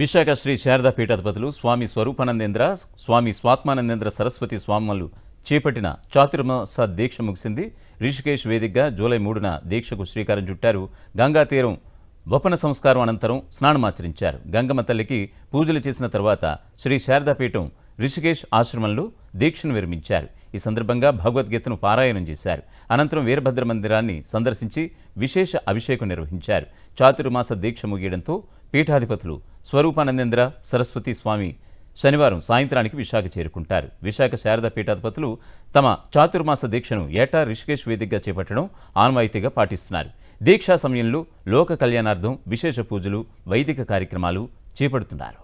విశాఖ శ్రీ శారదా పీఠాధిపతులు స్వామి స్వరూపానందేంద్ర స్వామి స్వాత్మానందేంద్ర సరస్వతి స్వాములు చేపట్టిన చాతుర్మాస దీక్ష ముగిసింది రిషికేష్ వేదికగా జూలై మూడున దీక్షకు శ్రీకారం చుట్టారు గంగా తీరం వపన సంస్కారం అనంతరం స్నానమాచరించారు గంగమ్మ తల్లికి పూజలు చేసిన తర్వాత శ్రీ శారదాపీఠం రిషికేష్ ఆశ్రమంలో దీక్షను విరమించారు ఈ సందర్భంగా భగవద్గీతను పారాయణం చేశారు అనంతరం వీరభద్ర మందిరాన్ని సందర్శించి విశేష అభిషేకం నిర్వహించారు చాతుర్మాస దీక్ష ముగియడంతో పీఠాధిపతులు స్వరూపానందేంద్ర సరస్వతి స్వామి శనివారం సాయంత్రానికి విశాఖ చేరుకుంటారు విశాఖ శారద పీఠాధిపతులు తమ చాతుర్మాస దీక్షను ఏటా రిషికేష్ వేదికగా చేపట్టడం ఆన్వాయితీగా పాటిస్తున్నారు దీక్షా సమయంలో లోక కళ్యాణార్థం విశేష పూజలు వైదిక కార్యక్రమాలు చేపడుతున్నారు